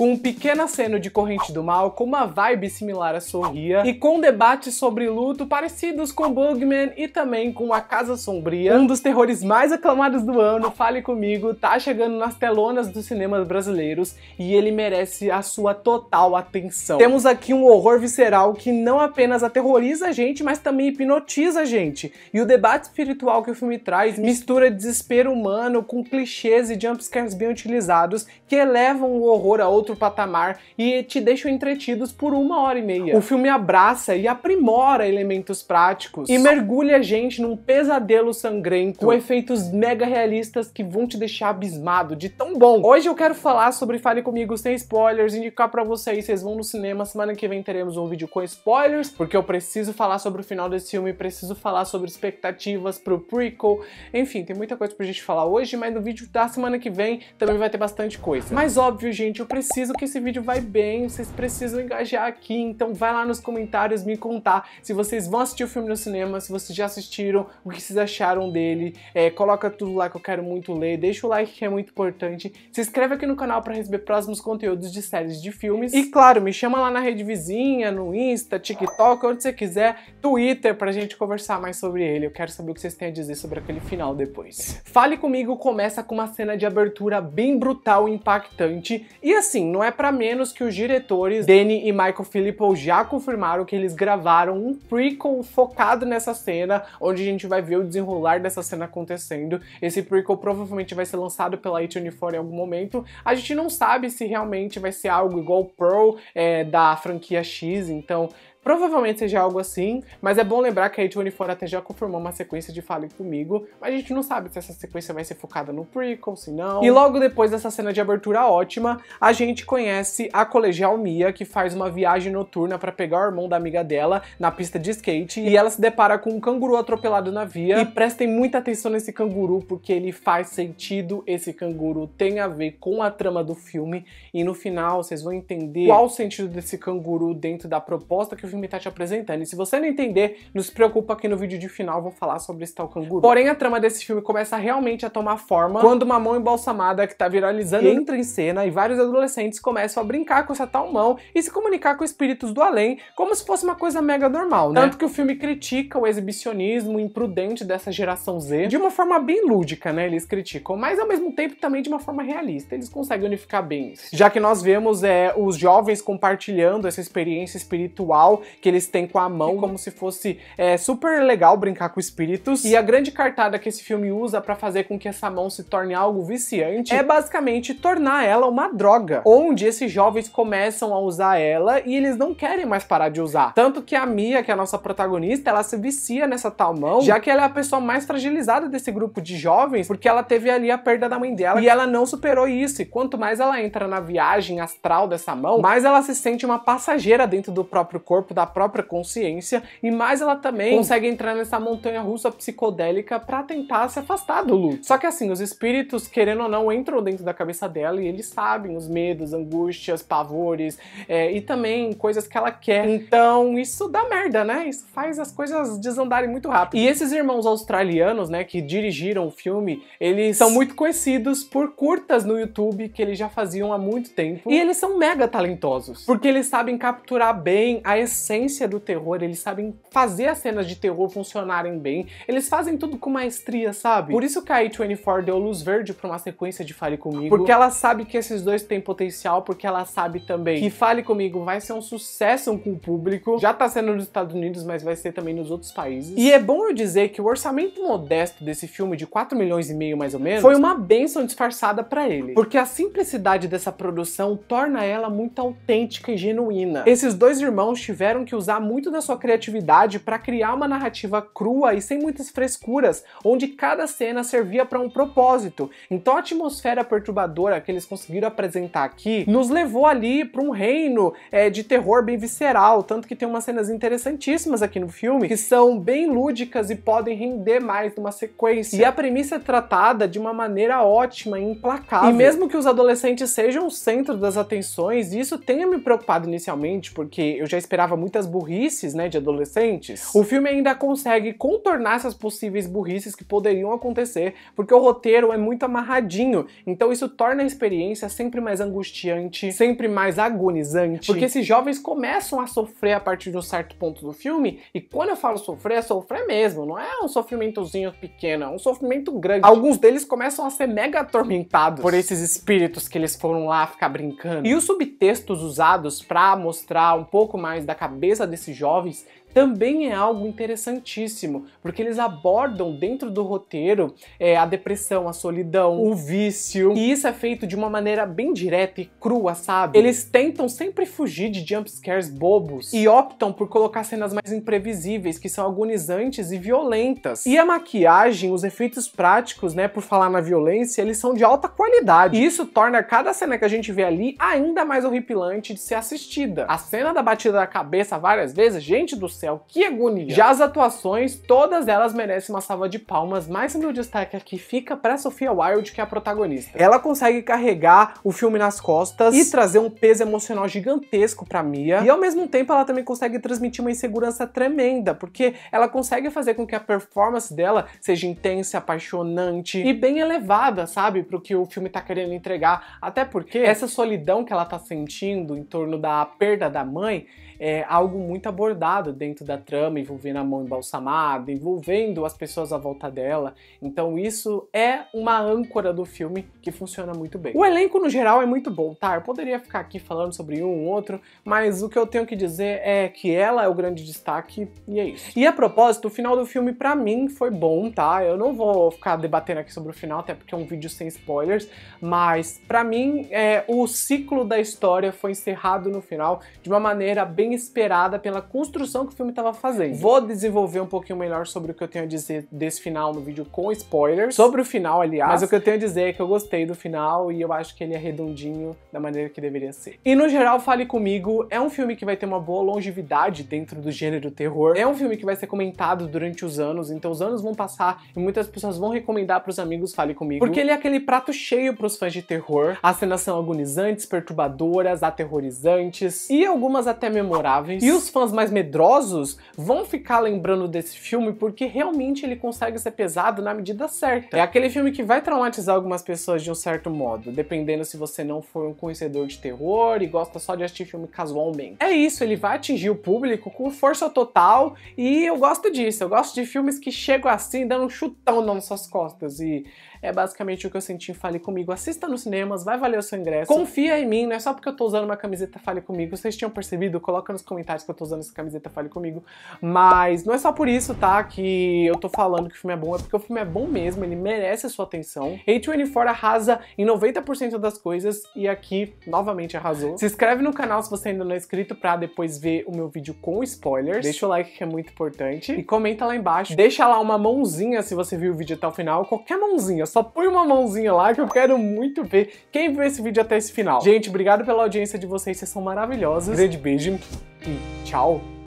com um pequeno aceno de Corrente do Mal, com uma vibe similar a Sorria, e com debates sobre luto parecidos com Bugman e também com A Casa Sombria, um dos terrores mais aclamados do ano, Fale Comigo, tá chegando nas telonas dos cinemas brasileiros e ele merece a sua total atenção. Temos aqui um horror visceral que não apenas aterroriza a gente, mas também hipnotiza a gente, e o debate espiritual que o filme traz mistura desespero humano com clichês e jumpscares bem utilizados que elevam o horror a outro outro patamar e te deixam entretidos por uma hora e meia. O filme abraça e aprimora elementos práticos e mergulha a gente num pesadelo sangrento com efeitos mega realistas que vão te deixar abismado de tão bom. Hoje eu quero falar sobre Fale Comigo Sem Spoilers, indicar para vocês, vocês vão no cinema, semana que vem teremos um vídeo com spoilers, porque eu preciso falar sobre o final desse filme, preciso falar sobre expectativas pro prequel, enfim, tem muita coisa pra gente falar hoje, mas no vídeo da semana que vem também vai ter bastante coisa. Mas óbvio, gente, eu preciso preciso que esse vídeo vai bem, vocês precisam engajar aqui, então vai lá nos comentários me contar se vocês vão assistir o filme no cinema, se vocês já assistiram, o que vocês acharam dele, é, coloca tudo lá que eu quero muito ler, deixa o like que é muito importante, se inscreve aqui no canal para receber próximos conteúdos de séries de filmes e claro, me chama lá na rede vizinha, no Insta, TikTok, onde você quiser, Twitter, pra gente conversar mais sobre ele, eu quero saber o que vocês têm a dizer sobre aquele final depois. Fale Comigo começa com uma cena de abertura bem brutal e impactante, e assim, assim, não é para menos que os diretores Danny e Michael Filippo já confirmaram que eles gravaram um prequel focado nessa cena, onde a gente vai ver o desenrolar dessa cena acontecendo. Esse prequel provavelmente vai ser lançado pela A24 em algum momento. A gente não sabe se realmente vai ser algo igual o Pearl é, da franquia X, então Provavelmente seja algo assim, mas é bom lembrar que a A24 até já confirmou uma sequência de Fale Comigo, mas a gente não sabe se essa sequência vai ser focada no prequel, se não. E logo depois dessa cena de abertura ótima, a gente conhece a colegial Mia, que faz uma viagem noturna para pegar o irmão da amiga dela na pista de skate, e ela se depara com um canguru atropelado na via. E prestem muita atenção nesse canguru, porque ele faz sentido, esse canguru tem a ver com a trama do filme, e no final vocês vão entender qual o sentido desse canguru dentro da proposta que o filme está te apresentando. E se você não entender, não se preocupa que no vídeo de final vou falar sobre esse tal canguru. Porém, a trama desse filme começa realmente a tomar forma quando uma mão embalsamada que está viralizando entra em cena e vários adolescentes começam a brincar com essa tal mão e se comunicar com espíritos do além, como se fosse uma coisa mega normal, né? Tanto que o filme critica o exibicionismo imprudente dessa geração Z de uma forma bem lúdica, né? Eles criticam, mas ao mesmo tempo também de uma forma realista. Eles conseguem unificar bem isso. Já que nós vemos é, os jovens compartilhando essa experiência espiritual que eles têm com a é mão, como se fosse é, super legal brincar com espíritos. E a grande cartada que esse filme usa para fazer com que essa mão se torne algo viciante é basicamente tornar ela uma droga, onde esses jovens começam a usar ela e eles não querem mais parar de usar. Tanto que a Mia, que é a nossa protagonista, ela se vicia nessa tal mão, já que ela é a pessoa mais fragilizada desse grupo de jovens, porque ela teve ali a perda da mãe dela e ela não superou isso. E quanto mais ela entra na viagem astral dessa mão, mais ela se sente uma passageira dentro do próprio corpo da própria consciência e mais ela também consegue entrar nessa montanha russa psicodélica para tentar se afastar do luto. Só que assim, os espíritos, querendo ou não, entram dentro da cabeça dela e eles sabem os medos, angústias, pavores é, e também coisas que ela quer. Então isso dá merda, né? Isso faz as coisas desandarem muito rápido. E esses irmãos australianos, né, que dirigiram o filme, eles são muito conhecidos por curtas no YouTube que eles já faziam há muito tempo. E eles são mega talentosos, porque eles sabem capturar bem a essência essência do terror, eles sabem fazer as cenas de terror funcionarem bem, eles fazem tudo com maestria, sabe? Por isso que a A24 deu luz verde pra uma sequência de Fale Comigo, porque ela sabe que esses dois têm potencial, porque ela sabe também que Fale Comigo vai ser um sucesso com o público, já tá sendo nos Estados Unidos, mas vai ser também nos outros países. E é bom eu dizer que o orçamento modesto desse filme, de 4 milhões e meio mais ou menos, foi uma bênção disfarçada para ele, porque a simplicidade dessa produção torna ela muito autêntica e genuína. Esses dois irmãos tiveram tiveram que usar muito da sua criatividade para criar uma narrativa crua e sem muitas frescuras, onde cada cena servia para um propósito. Então a atmosfera perturbadora que eles conseguiram apresentar aqui nos levou ali para um reino é, de terror bem visceral, tanto que tem umas cenas interessantíssimas aqui no filme que são bem lúdicas e podem render mais numa sequência. E a premissa é tratada de uma maneira ótima e implacável. E mesmo que os adolescentes sejam o centro das atenções, isso tenha me preocupado inicialmente, porque eu já esperava muitas burrices, né, de adolescentes, o filme ainda consegue contornar essas possíveis burrices que poderiam acontecer, porque o roteiro é muito amarradinho. Então isso torna a experiência sempre mais angustiante, sempre mais agonizante, porque esses jovens começam a sofrer a partir de um certo ponto do filme, e quando eu falo sofrer, é sofrer mesmo, não é um sofrimentozinho pequeno, é um sofrimento grande. Alguns deles começam a ser mega atormentados por esses espíritos que eles foram lá ficar brincando. E os subtextos usados para mostrar um pouco mais da cabeça cabeça desses jovens também é algo interessantíssimo, porque eles abordam dentro do roteiro é, a depressão, a solidão, o vício, e isso é feito de uma maneira bem direta e crua, sabe? Eles tentam sempre fugir de jumpscares bobos e optam por colocar cenas mais imprevisíveis, que são agonizantes e violentas. E a maquiagem, os efeitos práticos, né, por falar na violência, eles são de alta qualidade, e isso torna cada cena que a gente vê ali ainda mais horripilante de ser assistida. A cena da batida da cabeça várias vezes, gente do céu, que agonia! Já as atuações, todas elas merecem uma salva de palmas, mas meu destaque aqui fica para Sofia Wilde, que é a protagonista. Ela consegue carregar o filme nas costas e trazer um peso emocional gigantesco para Mia, e ao mesmo tempo ela também consegue transmitir uma insegurança tremenda, porque ela consegue fazer com que a performance dela seja intensa, apaixonante e bem elevada, sabe, pro que o filme tá querendo entregar, até porque essa solidão que ela tá sentindo em torno da perda da mãe é algo muito abordado dentro dentro da trama, envolvendo a mão embalsamada, envolvendo as pessoas à volta dela. Então isso é uma âncora do filme que funciona muito bem. O elenco no geral é muito bom, tá? Eu poderia ficar aqui falando sobre um outro, mas o que eu tenho que dizer é que ela é o grande destaque e é isso. E a propósito, o final do filme para mim foi bom, tá? Eu não vou ficar debatendo aqui sobre o final, até porque é um vídeo sem spoilers, mas para mim é, o ciclo da história foi encerrado no final de uma maneira bem esperada pela construção que filme estava fazendo. Vou desenvolver um pouquinho melhor sobre o que eu tenho a dizer desse final no vídeo com spoilers. Sobre o final, aliás. Mas o que eu tenho a dizer é que eu gostei do final e eu acho que ele é redondinho da maneira que deveria ser. E no geral, Fale Comigo é um filme que vai ter uma boa longevidade dentro do gênero terror. É um filme que vai ser comentado durante os anos, então os anos vão passar e muitas pessoas vão recomendar para os amigos Fale Comigo. Porque ele é aquele prato cheio para os fãs de terror. As cenas são agonizantes, perturbadoras, aterrorizantes e algumas até memoráveis. E os fãs mais medrosos idosos vão ficar lembrando desse filme porque realmente ele consegue ser pesado na medida certa. É aquele filme que vai traumatizar algumas pessoas de um certo modo, dependendo se você não for um conhecedor de terror e gosta só de assistir filme casualmente. É isso, ele vai atingir o público com força total e eu gosto disso. Eu gosto de filmes que chegam assim, dando um chutão nas suas costas e é basicamente o que eu senti em Fale Comigo. Assista nos cinemas, vai valer o seu ingresso. Confia em mim, não é só porque eu tô usando uma camiseta Fale Comigo. Vocês tinham percebido? Coloca nos comentários que eu tô usando essa camiseta Fale Comigo comigo. Mas não é só por isso, tá? Que eu tô falando que o filme é bom, é porque o filme é bom mesmo, ele merece a sua atenção. A24 arrasa em 90% das coisas e aqui novamente arrasou. Se inscreve no canal se você ainda não é inscrito pra depois ver o meu vídeo com spoilers. Deixa o like que é muito importante e comenta lá embaixo. Deixa lá uma mãozinha se você viu o vídeo até o final, qualquer mãozinha, só põe uma mãozinha lá que eu quero muito ver quem viu esse vídeo até esse final. Gente, obrigado pela audiência de vocês, vocês são maravilhosos. Grande beijo e tchau!